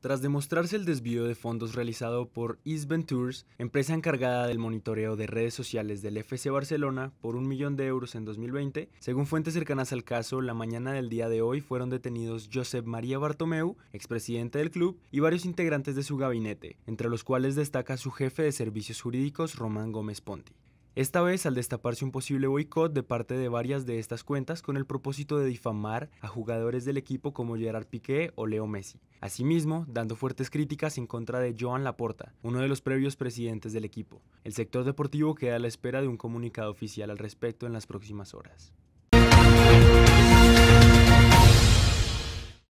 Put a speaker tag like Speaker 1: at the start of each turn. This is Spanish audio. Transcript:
Speaker 1: Tras demostrarse el desvío de fondos realizado por East Ventures, empresa encargada del monitoreo de redes sociales del FC Barcelona, por un millón de euros en 2020, según fuentes cercanas al caso, la mañana del día de hoy fueron detenidos Josep María Bartomeu, expresidente del club, y varios integrantes de su gabinete, entre los cuales destaca su jefe de servicios jurídicos, Román Gómez Ponti. Esta vez al destaparse un posible boicot de parte de varias de estas cuentas con el propósito de difamar a jugadores del equipo como Gerard Piqué o Leo Messi. Asimismo, dando fuertes críticas en contra de Joan Laporta, uno de los previos presidentes del equipo. El sector deportivo queda a la espera de un comunicado oficial al respecto en las próximas horas.